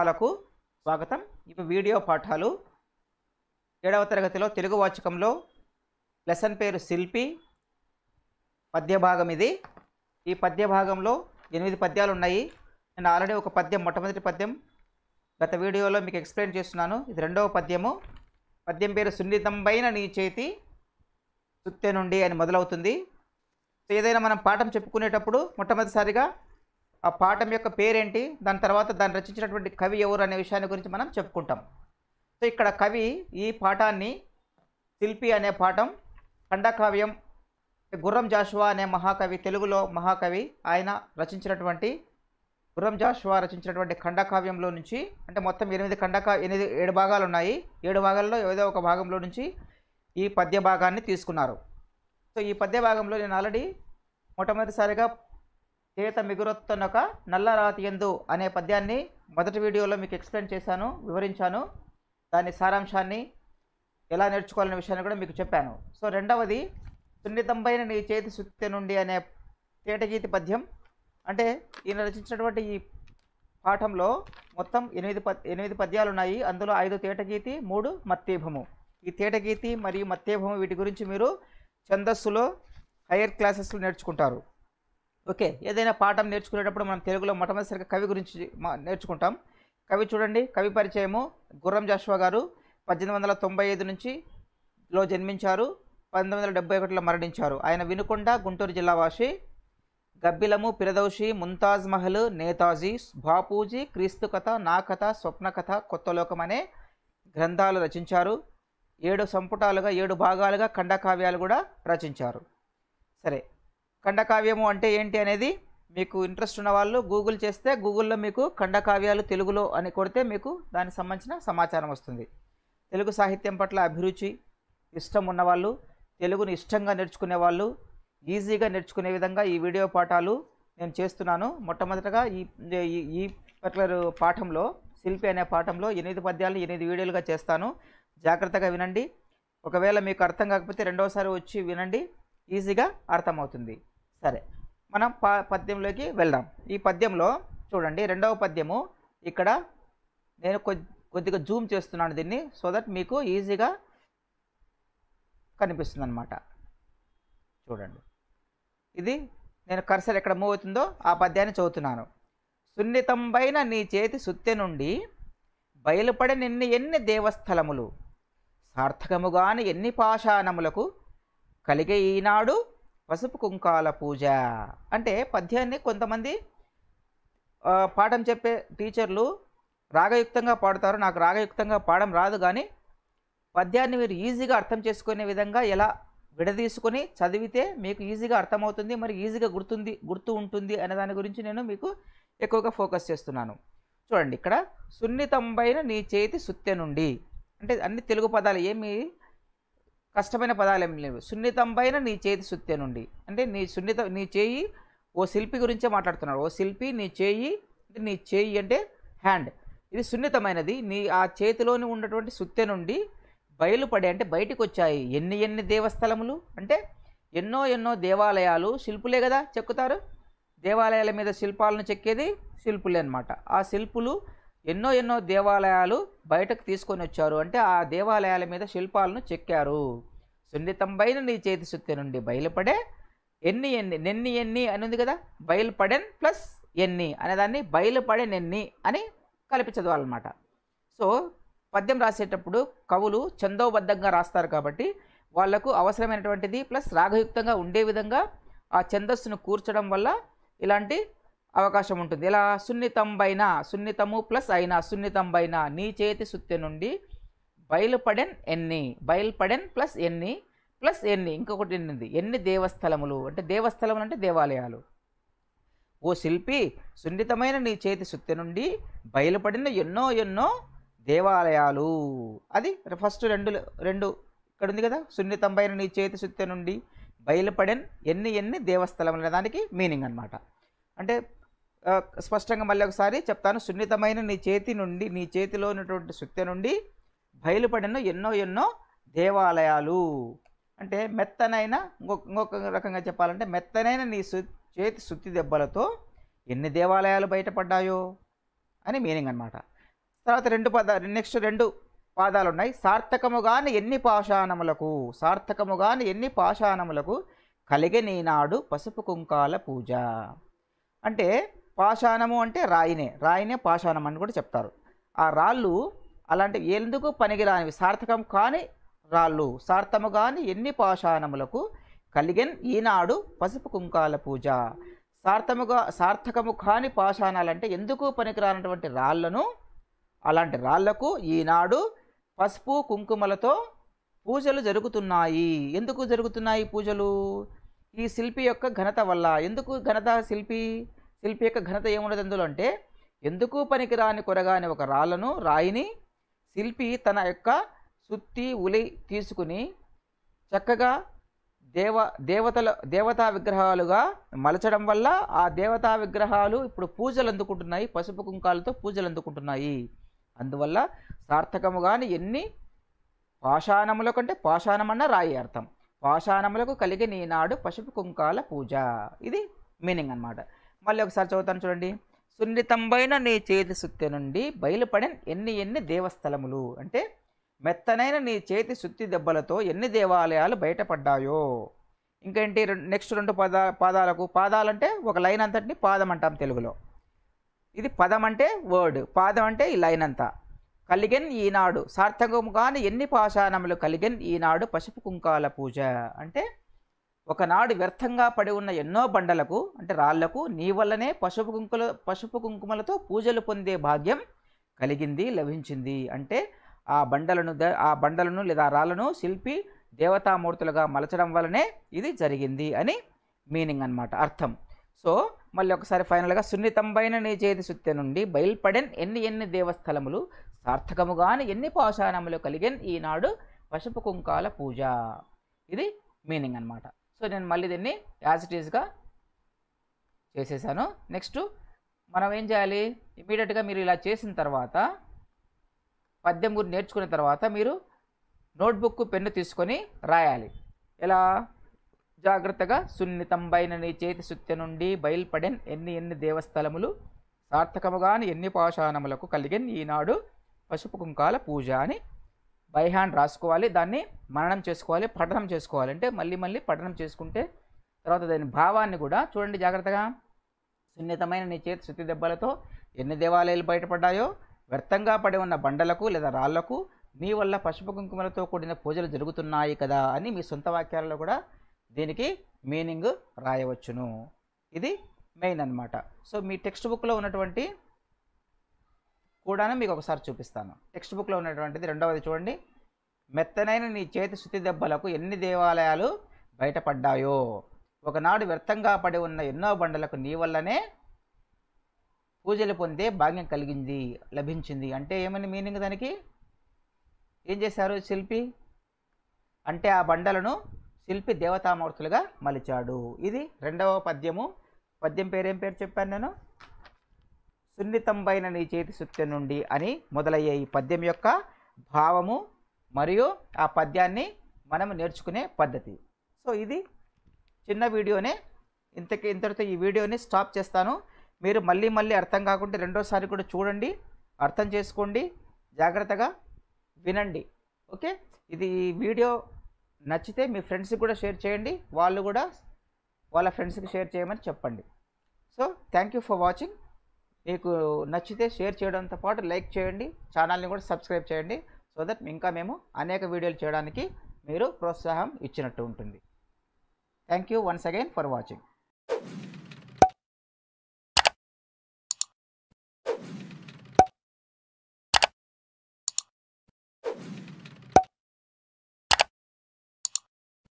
పాఠాలకు స్వాగతం ఇవి వీడియో పాఠాలు ఏడవ తరగతిలో తెలుగు వాచకంలో లెసన్ పేరు శిల్పి పద్యభాగం ఇది ఈ పద్యభాగంలో ఎనిమిది పద్యాలు ఉన్నాయి నేను ఆల్రెడీ ఒక పద్యం మొట్టమొదటి పద్యం గత వీడియోలో మీకు ఎక్స్ప్లెయిన్ చేస్తున్నాను ఇది రెండవ పద్యము పద్యం పేరు సున్నితంపైన నీ చేతి సుత్తె నుండి అని మొదలవుతుంది ఏదైనా మనం పాఠం చెప్పుకునేటప్పుడు మొట్టమొదటిసారిగా ఆ పాఠం యొక్క పేరేంటి దాని తర్వాత దాన్ని రచించినటువంటి కవి ఎవరు అనే విషయాన్ని గురించి మనం చెప్పుకుంటాం సో ఇక్కడ కవి ఈ పాఠాన్ని శిల్పి అనే పాఠం ఖండకావ్యం గుర్రం జాషువా అనే మహాకవి తెలుగులో మహాకవి ఆయన రచించినటువంటి గుర్రం జాషువా రచించినటువంటి ఖండకావ్యంలో నుంచి అంటే మొత్తం ఎనిమిది ఖండకా ఎనిమిది ఏడు భాగాలు ఉన్నాయి ఏడు భాగాల్లో ఏదో ఒక భాగంలో నుంచి ఈ పద్య భాగాన్ని తీసుకున్నారు సో ఈ పద్య భాగంలో నేను ఆల్రెడీ మొట్టమొదటిసారిగా తేత మిగురొత్తనొక నల్లరాతి ఎందు అనే పద్యాన్ని మొదటి వీడియోలో మీకు ఎక్స్ప్లెయిన్ చేశాను వివరించాను దాని సారాంశాన్ని ఎలా నేర్చుకోవాలనే విషయాన్ని కూడా మీకు చెప్పాను సో రెండవది సున్నితంబైన నీ చేతి సుత్తి నుండి అనే తేటగీతి పద్యం అంటే ఈయన రచించినటువంటి ఈ పాఠంలో మొత్తం ఎనిమిది పద్ ఎనిమిది పద్యాలు ఉన్నాయి అందులో ఐదు తేటగీతి మూడు మత్తేభము ఈ తేటగీతి మరియు మత్తీభము వీటి గురించి మీరు ఛందస్సులో హైయర్ క్లాసెస్లో నేర్చుకుంటారు ఓకే ఏదైనా పాఠం నేర్చుకునేటప్పుడు మనం తెలుగులో మొట్టమొదటిసరిగా కవి గురించి నేర్చుకుంటాం కవి చూడండి కవి పరిచయము గుర్రం జాషువా గారు పద్దెనిమిది వందల తొంభై ఐదు నుంచి లో జన్మించారు పంతొమ్మిది వందల డెబ్బై ఒకటిలో మరణించారు ఆయన వినుకొండ గుంటూరు జిల్లా వాసి గబ్బిలము పిరదౌషి ముంతాజ్ మహల్ నేతాజీ బాపూజీ క్రీస్తు కథ నా కథ స్వప్న కథ కొత్త లోకం అనే గ్రంథాలు రచించారు ఏడు సంపుటాలుగా ఏడు భాగాలుగా ఖండకావ్యాలు కూడా రచించారు సరే ఖండకావ్యము అంటే ఏంటి అనేది మీకు ఇంట్రెస్ట్ ఉన్న వాళ్ళు గూగుల్ చేస్తే గూగుల్లో మీకు ఖండకావ్యాలు తెలుగులో అని కొడితే మీకు దానికి సంబంధించిన సమాచారం వస్తుంది తెలుగు సాహిత్యం పట్ల అభిరుచి ఇష్టం ఉన్నవాళ్ళు తెలుగుని ఇష్టంగా నేర్చుకునే వాళ్ళు ఈజీగా నేర్చుకునే విధంగా ఈ వీడియో పాఠాలు నేను చేస్తున్నాను మొట్టమొదటగా ఈ ఈ పర్టికులర్ పాఠంలో శిల్పి అనే పాఠంలో ఎనిమిది పద్యాలు ఎనిమిది వీడియోలుగా చేస్తాను జాగ్రత్తగా వినండి ఒకవేళ మీకు అర్థం కాకపోతే రెండవసారి వచ్చి వినండి ఈజీగా అర్థమవుతుంది సరే మనం ప పద్యంలోకి వెళ్దాం ఈ పద్యంలో చూడండి రెండవ పద్యము ఇక్కడ నేను కొద్దిగా జూమ్ చేస్తున్నాను దీన్ని సో దట్ మీకు ఈజీగా కనిపిస్తుంది అనమాట చూడండి ఇది నేను కర్సర్ ఎక్కడ మూవ్ అవుతుందో ఆ పద్యాన్ని చదువుతున్నాను సున్నితంబైన నీ చేతి సుత్తె నుండి బయలుపడి నిన్ను ఎన్ని దేవస్థలములు సార్థకముగాని ఎన్ని పాషాణములకు కలిగే ఈనాడు పసుపు కుంకాల పూజ అంటే పద్యాన్ని కొంతమంది పాఠం చెప్పే టీచర్లు రాగయుక్తంగా పాడతారు నాకు రాగయుక్తంగా పాడడం రాదు కానీ పద్యాన్ని మీరు ఈజీగా అర్థం చేసుకునే విధంగా ఎలా విడదీసుకొని చదివితే మీకు ఈజీగా అర్థమవుతుంది మరి ఈజీగా గుర్తుంది గుర్తు ఉంటుంది అనే దాని గురించి నేను మీకు ఎక్కువగా ఫోకస్ చేస్తున్నాను చూడండి ఇక్కడ సున్నితంబైన నీ చేతి సుత్తె నుండి అంటే అన్ని తెలుగు పదాలు ఏమి కష్టమైన పదాలు ఏమి లేవు సున్నితం పైన నీ చేతి సుత్తె నుండి అంటే నీ సున్నిత నీ చేయి ఓ శిల్పి గురించే మాట్లాడుతున్నాడు ఓ శిల్పి నీ చేయి అంటే నీ చేయి అంటే హ్యాండ్ ఇది సున్నితమైనది నీ ఆ చేతిలోని ఉన్నటువంటి సుత్తె నుండి బయలుపడే అంటే బయటికి వచ్చాయి ఎన్ని ఎన్ని దేవస్థలములు అంటే ఎన్నో ఎన్నో దేవాలయాలు శిల్పులే కదా చెక్కుతారు దేవాలయాల మీద శిల్పాలను చెక్కేది శిల్పులే అనమాట ఆ శిల్పులు ఎన్నో ఎన్నో దేవాలయాలు బయటకు తీసుకొని వచ్చారు అంటే ఆ దేవాలయాల మీద శిల్పాలను చెక్కారు సున్నితంబైన నీ చేతి శుద్ధి నుండి బయలుపడే ఎన్ని ఎన్ని నెన్ని ఎన్ని అని ఉంది కదా బయలుపడెన్ ప్లస్ ఎన్ని అనేదాన్ని బయలుపడే నెన్ని అని కలిపి చదవాలన్నమాట సో పద్యం రాసేటప్పుడు కవులు చందోబద్ధంగా రాస్తారు కాబట్టి వాళ్లకు అవసరమైనటువంటిది ప్లస్ రాగయుక్తంగా ఉండే విధంగా ఆ ఛందస్సును కూర్చడం వల్ల ఇలాంటి అవకాశం ఉంటుంది ఇలా సున్నితంబైన సున్నితము ప్లస్ అయిన సున్నితంబైన నీ చేతి సుత్తి నుండి బయలుపడెన్ ఎన్ని బయలుపడెన్ ప్లస్ ఎన్ని ప్లస్ ఎన్ని ఇంకొకటి ఎన్నింది ఎన్ని దేవస్థలములు అంటే దేవస్థలములు అంటే దేవాలయాలు ఓ శిల్పి సున్నితమైన నీ చేతి సుత్తి నుండి బయలుపడిన ఎన్నో ఎన్నో దేవాలయాలు అది ఫస్ట్ రెండు రెండు ఇక్కడ ఉంది కదా సున్నితంబైన నీ చేతి సుత్తి నుండి బయలుపడిన ఎన్ని ఎన్ని దేవస్థలములు దానికి మీనింగ్ అనమాట అంటే స్పష్టంగా మళ్ళీ ఒకసారి చెప్తాను సున్నితమైన నీ చేతి నుండి నీ చేతిలో ఉన్నటువంటి శక్తి నుండి బయలుపడిన ఎన్నో ఎన్నో దేవాలయాలు అంటే మెత్తనైన ఇంకొక ఇంకొక రకంగా చెప్పాలంటే మెత్తనైన నీ చేతి సుత్తి దెబ్బలతో ఎన్ని దేవాలయాలు బయటపడ్డాయో అని మీనింగ్ అనమాట తర్వాత రెండు పద నెక్స్ట్ రెండు పాదాలు ఉన్నాయి సార్థకముగాని ఎన్ని పాషాణములకు సార్థకముగాని ఎన్ని పాషాణములకు కలిగే నీనాడు పసుపు కుంకాల పూజ అంటే పాషాణము అంటే రాయినే రాయినే పాషాణం అని కూడా చెప్తారు ఆ రాళ్ళు అలాంటి ఎందుకు పనికిరానివి సార్థకం కాని రాళ్ళు సార్థము కాని ఎన్ని పాషాణములకు కలిగన్ ఈనాడు పసుపు కుంకాల పూజ సార్థముగా సార్థకము కాని పాషాణాలంటే ఎందుకు పనికిరానటువంటి రాళ్లను అలాంటి రాళ్లకు ఈనాడు పసుపు కుంకుమలతో పూజలు జరుగుతున్నాయి ఎందుకు జరుగుతున్నాయి పూజలు ఈ శిల్పి యొక్క ఘనత వల్ల ఎందుకు ఘనత శిల్పి శిల్పి యొక్క ఘనత ఏమున్నది అందులో అంటే ఎందుకు పనికిరాని కొరగాని ఒక రాళ్ళను రాయిని శిల్పి తన యొక్క సుత్తి ఉలి తీసుకుని చక్కగా దేవ దేవతల దేవతా విగ్రహాలుగా మలచడం వల్ల ఆ దేవతా విగ్రహాలు ఇప్పుడు పూజలు అందుకుంటున్నాయి పసుపు కుంకాలతో పూజలు అందుకుంటున్నాయి అందువల్ల సార్థకముగాని ఎన్ని పాషాణముల కంటే పాషాణమన్న రాయి అర్థం పాషాణములకు కలిగి నీనాడు పసుపు కుంకాల పూజ ఇది మీనింగ్ అనమాట మళ్ళీ ఒకసారి చదువుతాను చూడండి సున్నితంబైన నీ చేతి సుత్తి నుండి బయలుపడిన ఎన్ని ఎన్ని దేవస్థలములు అంటే మెత్తనైన నీ చేతి సుత్తి దెబ్బలతో ఎన్ని దేవాలయాలు బయటపడ్డాయో ఇంకేంటి నెక్స్ట్ రెండు పదా పాదాలకు పాదాలంటే ఒక లైన్ అంతటిని పాదం అంటాం తెలుగులో ఇది పదం అంటే వర్డ్ పాదం అంటే ఈ లైన్ అంతా కలిగెన్ ఈనాడు సార్థకము కానీ ఎన్ని పాషాణములు కలిగెన్ ఈనాడు పసుపు కుంకాల పూజ అంటే ఒకనాడు వ్యర్థంగా పడి ఉన్న ఎన్నో బండలకు అంటే రాళ్లకు నీ వల్లనే పశుపు కుంకుల పసుపు కుంకుమలతో పూజలు పొందే భాగ్యం కలిగింది లభించింది అంటే ఆ బండలను ఆ బండలను లేదా రాళ్లను శిల్పి దేవతామూర్తులుగా మలచడం వలనే ఇది జరిగింది అని మీనింగ్ అనమాట అర్థం సో మళ్ళీ ఒకసారి ఫైనల్గా సున్నితంబైన నీ చేతి సుత్తె నుండి బయల్పడెన్ ఎన్ని ఎన్ని దేవస్థలములు సార్థకముగాని ఎన్ని పాషాణములు కలిగిన ఈనాడు పసుపు కుంకాల పూజ ఇది మీనింగ్ అనమాట సో నేను మళ్ళీ దీన్ని యాజ్ ఇట్ ఈజ్గా చేసేసాను నెక్స్ట్ మనం ఏం చేయాలి ఇమీడియట్గా మీరు ఇలా చేసిన తర్వాత పద్యం గురించి నేర్చుకున్న తర్వాత మీరు నోట్బుక్ పెన్ను తీసుకొని రాయాలి ఎలా జాగ్రత్తగా సున్నితంబైన నీ చేతి సుత్య నుండి బయల్పడెన్ ఎన్ని ఎన్ని దేవస్థలములు సార్థకముగాని ఎన్ని పాషాణములకు కలిగిన ఈనాడు పసుపు కుంకాల పూజ అని బై హ్యాండ్ రాసుకోవాలి దాన్ని మననం చేసుకోవాలి పఠనం చేసుకోవాలి అంటే మళ్ళీ మళ్ళీ పఠనం చేసుకుంటే తర్వాత దాని భావాన్ని కూడా చూడండి జాగ్రత్తగా సున్నితమైన నీ చేతి శుద్ధి దెబ్బలతో ఎన్ని దేవాలయాలు బయటపడ్డాయో వ్యర్థంగా పడి ఉన్న బండలకు లేదా రాళ్లకు నీ వల్ల పసుపు కుంకుమలతో కూడిన పూజలు జరుగుతున్నాయి కదా అని మీ సొంత వాక్యాలలో కూడా దీనికి మీనింగ్ రాయవచ్చును ఇది మెయిన్ అనమాట సో మీ టెక్స్ట్ బుక్లో ఉన్నటువంటి కూడాను మీకు ఒకసారి చూపిస్తాను టెక్స్ట్ బుక్లో ఉన్నటువంటిది రెండవది చూడండి మెత్తనైన నీ చేతి శుతి దెబ్బలకు ఎన్ని దేవాలయాలు బయటపడ్డాయో ఒకనాడు వ్యర్థంగా పడి ఉన్న ఎన్నో బండలకు నీ వల్లనే పూజలు పొందే భాగ్యం కలిగింది లభించింది అంటే ఏమని మీనింగ్ దానికి ఏం చేశారు శిల్పి అంటే ఆ బండలను శిల్పి దేవతామూర్తులుగా మలిచాడు ఇది రెండవ పద్యము పద్యం పేరేం పేరు చెప్పాను నేను సున్నితంబైన నీ చేతి సుత్తె నుండి అని మొదలయ్యే ఈ పద్యం యొక్క భావము మరియు ఆ పద్యాన్ని మనం నేర్చుకునే పద్ధతి సో ఇది చిన్న వీడియోనే ఇంతకి ఇంతటితో ఈ వీడియోని స్టాప్ చేస్తాను మీరు మళ్ళీ మళ్ళీ అర్థం కాకుండా రెండోసారి కూడా చూడండి అర్థం చేసుకోండి జాగ్రత్తగా వినండి ఓకే ఇది ఈ వీడియో నచ్చితే మీ ఫ్రెండ్స్కి కూడా షేర్ చేయండి వాళ్ళు కూడా వాళ్ళ ఫ్రెండ్స్కి షేర్ చేయమని చెప్పండి so thank you for watching మీకు నచ్చితే షేర్ చేయడంతో పాటు లైక్ చేయండి ఛానల్ని కూడా సబ్స్క్రైబ్ చేయండి సో దట్ ఇంకా మేము అనేక వీడియోలు చేయడానికి మీరు ప్రోత్సాహం ఇచ్చినట్టు ఉంటుంది thank you once again for watching